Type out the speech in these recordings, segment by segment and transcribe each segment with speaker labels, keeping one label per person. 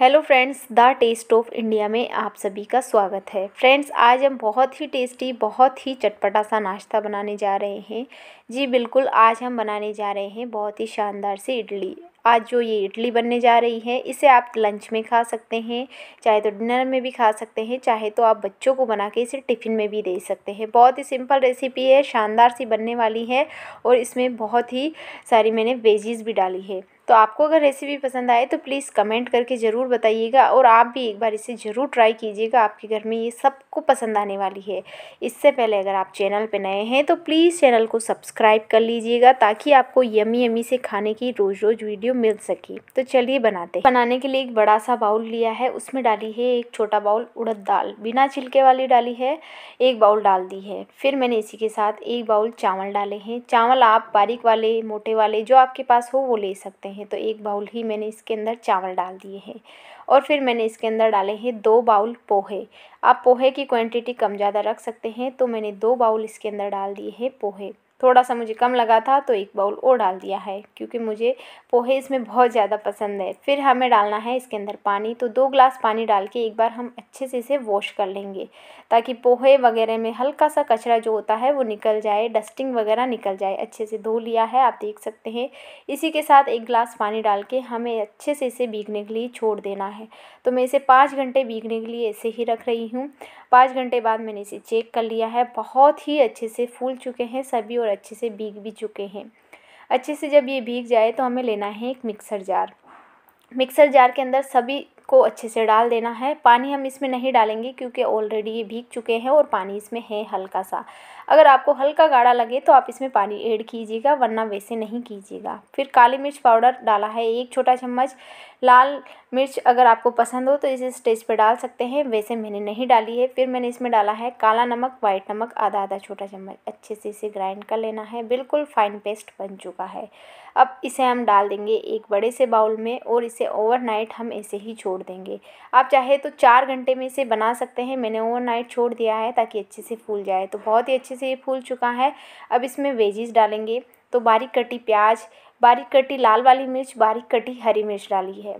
Speaker 1: hello friends the taste of India में आप सभी का स्वागत है फ्रेंड्स आज हम बहुत ही टेस्टी बहुत ही चटपटा सा नाश्ता बनाने जा रहे हैं जी बिल्कुल आज हम बनाने जा रहे हैं बहुत ही शानदार सी इडली आज जो ये इडली बनने जा रही है इसे आप लंच में खा सकते हैं चाहे तो डिनर में भी खा सकते हैं चाहे तो आप बच्चों को बना के इसे टिफ़िन में भी दे सकते हैं बहुत ही सिंपल रेसिपी है शानदार सी बनने वाली है और इसमें बहुत ही सारी मैंने वेजीज़ भी डाली है तो आपको अगर रेसिपी पसंद आए तो प्लीज़ कमेंट करके ज़रूर बताइएगा और आप भी एक बार इसे ज़रूर ट्राई कीजिएगा आपके घर में ये सबको पसंद आने वाली है इससे पहले अगर आप चैनल पर नए हैं तो प्लीज़ चैनल को सब्सक्राइब कर लीजिएगा ताकि आपको यमी यमी से खाने की रोज़ रोज़ वीडियो मिल सके तो चलिए बनाते हैं बनाने के लिए एक बड़ा सा बाउल लिया है उसमें डाली है एक छोटा बाउल उड़द दाल बिना छिलके वाली डाली है एक बाउल डाल दी है फिर मैंने इसी के साथ एक बाउल चावल डाले हैं चावल आप बारीक वाले मोटे वाले जो आपके पास हो वो ले सकते हैं हैं तो एक बाउल ही मैंने इसके अंदर चावल डाल दिए हैं और फिर मैंने इसके अंदर डाले हैं दो बाउल पोहे आप पोहे की क्वांटिटी कम ज़्यादा रख सकते हैं तो मैंने दो बाउल इसके अंदर डाल दिए हैं पोहे थोड़ा सा मुझे कम लगा था तो एक बाउल और डाल दिया है क्योंकि मुझे पोहे इसमें बहुत ज़्यादा पसंद है फिर हमें डालना है इसके अंदर पानी तो दो ग्लास पानी डाल के एक बार हम अच्छे से इसे वॉश कर लेंगे ताकि पोहे वगैरह में हल्का सा कचरा जो होता है वो निकल जाए डस्टिंग वगैरह निकल जाए अच्छे से धो लिया है आप देख सकते हैं इसी के साथ एक ग्लास पानी डाल के हमें अच्छे से इसे भीगने के लिए छोड़ देना है तो मैं इसे पाँच घंटे भीगने के लिए ऐसे ही रख रही हूँ पाँच घंटे बाद मैंने इसे चेक कर लिया है बहुत ही अच्छे से फूल चुके हैं सभी और और अच्छे से भीग भी चुके हैं अच्छे से जब ये भीग जाए तो हमें लेना है एक मिक्सर जार मिक्सर जार के अंदर सभी को अच्छे से डाल देना है पानी हम इसमें नहीं डालेंगे क्योंकि ऑलरेडी ये भीग चुके हैं और पानी इसमें है हल्का सा अगर आपको हल्का गाढ़ा लगे तो आप इसमें पानी ऐड कीजिएगा वरना वैसे नहीं कीजिएगा फिर काली मिर्च पाउडर डाला है एक छोटा चम्मच लाल मिर्च अगर आपको पसंद हो तो इसे स्टेज पर डाल सकते हैं वैसे मैंने नहीं डाली है फिर मैंने इसमें डाला है काला नमक वाइट नमक आधा आधा छोटा चम्मच अच्छे से इसे ग्राइंड कर लेना है बिल्कुल फाइन पेस्ट बन चुका है अब इसे हम डाल देंगे एक बड़े से बाउल में और इसे ओवरनाइट हम ऐसे ही छोड़ छोड़ देंगे आप चाहे तो चार घंटे में इसे बना सकते हैं मैंने ओवरनाइट छोड़ दिया है ताकि अच्छे से फूल जाए तो बहुत ही अच्छे से ये फूल चुका है अब इसमें वेजीज डालेंगे तो बारीक कटी प्याज बारीक कटी लाल वाली मिर्च बारीक कटी हरी मिर्च डाली है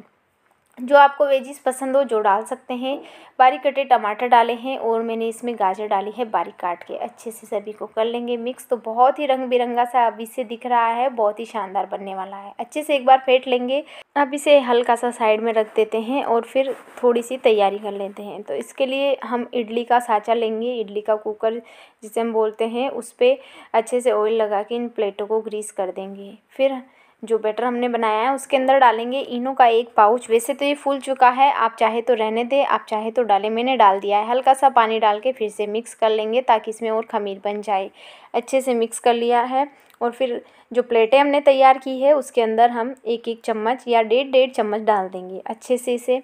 Speaker 1: जो आपको वेजिस पसंद हो जो डाल सकते हैं बारीक कटे टमाटर डाले हैं और मैंने इसमें गाजर डाली है बारीक काट के अच्छे से सभी को कर लेंगे मिक्स तो बहुत ही रंग बिरंगा सा अभी से दिख रहा है बहुत ही शानदार बनने वाला है अच्छे से एक बार फेंट लेंगे अब इसे हल्का सा साइड में रख देते हैं और फिर थोड़ी सी तैयारी कर लेते हैं तो इसके लिए हम इडली का साँचा लेंगे इडली का कुकर जिसे हम बोलते हैं उस पर अच्छे से ऑयल लगा के इन प्लेटों को ग्रीस कर देंगे फिर जो बैटर हमने बनाया है उसके अंदर डालेंगे इनो का एक पाउच वैसे तो ये फूल चुका है आप चाहे तो रहने दें आप चाहे तो डालें मैंने डाल दिया है हल्का सा पानी डाल के फिर से मिक्स कर लेंगे ताकि इसमें और खमीर बन जाए अच्छे से मिक्स कर लिया है और फिर जो प्लेटें हमने तैयार की है उसके अंदर हम एक एक चम्मच या डेढ़ डेढ़ चम्मच डाल देंगे अच्छे से इसे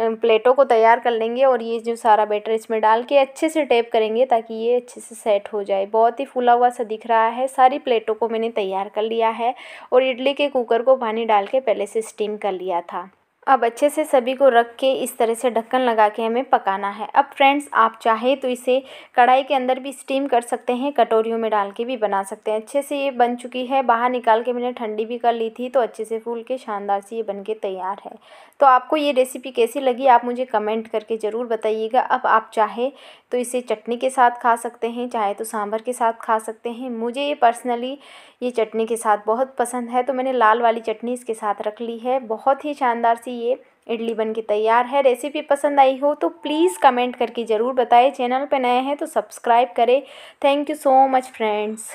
Speaker 1: प्लेटों को तैयार कर लेंगे और ये जो सारा बैटर इसमें डाल के अच्छे से टेप करेंगे ताकि ये अच्छे से सेट हो जाए बहुत ही फूला हुआ सा दिख रहा है सारी प्लेटों को मैंने तैयार कर लिया है और इडली के कुकर को पानी डाल के पहले से स्टीम कर लिया था अब अच्छे से सभी को रख के इस तरह से ढक्कन लगा के हमें पकाना है अब फ्रेंड्स आप चाहे तो इसे कढ़ाई के अंदर भी स्टीम कर सकते हैं कटोरियों में डाल के भी बना सकते हैं अच्छे से ये बन चुकी है बाहर निकाल के मैंने ठंडी भी कर ली थी तो अच्छे से फूल के शानदार से ये बन के तैयार है तो आपको ये रेसिपी कैसी लगी आप मुझे कमेंट करके ज़रूर बताइएगा अब आप चाहे तो इसे चटनी के साथ खा सकते हैं चाहे तो सांभर के साथ खा सकते हैं मुझे ये पर्सनली ये चटनी के साथ बहुत पसंद है तो मैंने लाल वाली चटनी इसके साथ रख ली है बहुत ही शानदार सी से ये इडली बन के तैयार है रेसिपी पसंद आई हो तो प्लीज़ कमेंट करके ज़रूर बताएं चैनल पर नए हैं तो सब्सक्राइब करें thank you so much friends